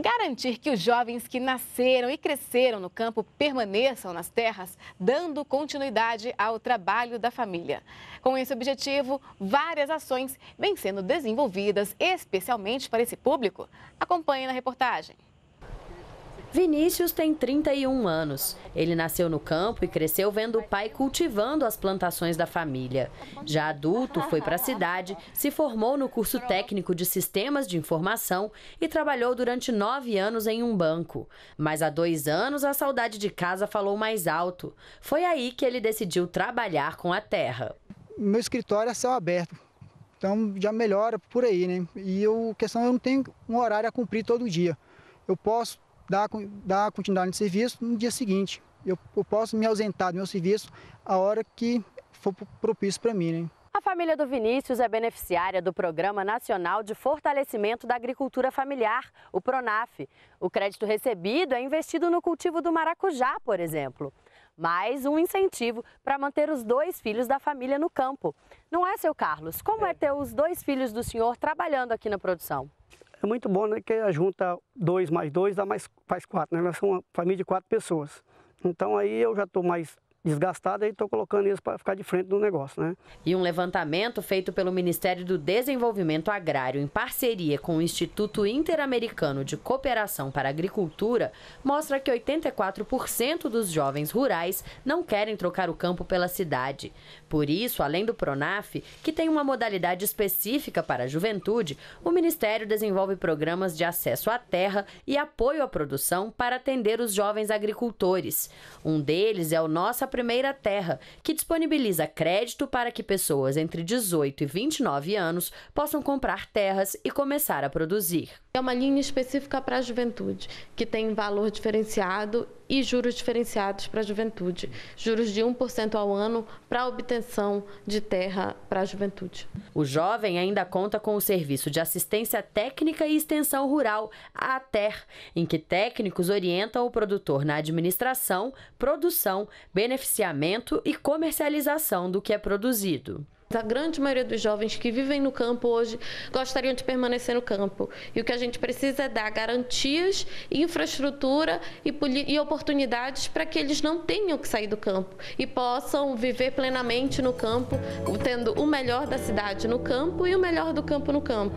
garantir que os jovens que nasceram e cresceram no campo permaneçam nas terras, dando continuidade ao trabalho da família. Com esse objetivo, várias ações vêm sendo desenvolvidas especialmente para esse público. Acompanhe na reportagem. Vinícius tem 31 anos. Ele nasceu no campo e cresceu vendo o pai cultivando as plantações da família. Já adulto, foi para a cidade, se formou no curso técnico de sistemas de informação e trabalhou durante nove anos em um banco. Mas há dois anos a saudade de casa falou mais alto. Foi aí que ele decidiu trabalhar com a terra. Meu escritório é céu aberto. Então já melhora por aí, né? E a questão, eu não tenho um horário a cumprir todo dia. Eu posso dar, dar continuidade no serviço no dia seguinte. Eu, eu posso me ausentar do meu serviço a hora que for propício para mim. Né? A família do Vinícius é beneficiária do Programa Nacional de Fortalecimento da Agricultura Familiar, o PRONAF. O crédito recebido é investido no cultivo do maracujá, por exemplo. Mais um incentivo para manter os dois filhos da família no campo. Não é, seu Carlos? Como é, é ter os dois filhos do senhor trabalhando aqui na produção? É muito bom, né? Que junta dois mais dois, dá mais, faz quatro, né? Nós somos uma família de quatro pessoas. Então aí eu já estou mais desgastada e estou colocando eles para ficar de frente do negócio. Né? E um levantamento feito pelo Ministério do Desenvolvimento Agrário em parceria com o Instituto Interamericano de Cooperação para Agricultura mostra que 84% dos jovens rurais não querem trocar o campo pela cidade. Por isso, além do Pronaf, que tem uma modalidade específica para a juventude, o Ministério desenvolve programas de acesso à terra e apoio à produção para atender os jovens agricultores. Um deles é o Nossa Primeira Terra, que disponibiliza crédito para que pessoas entre 18 e 29 anos possam comprar terras e começar a produzir. É uma linha específica para a juventude, que tem valor diferenciado e juros diferenciados para a juventude, juros de 1% ao ano para a obtenção de terra para a juventude. O jovem ainda conta com o serviço de assistência técnica e extensão rural, a ATER, em que técnicos orientam o produtor na administração, produção, beneficiamento e comercialização do que é produzido. A grande maioria dos jovens que vivem no campo hoje gostariam de permanecer no campo. E o que a gente precisa é dar garantias, infraestrutura e, e oportunidades para que eles não tenham que sair do campo e possam viver plenamente no campo, tendo o melhor da cidade no campo e o melhor do campo no campo.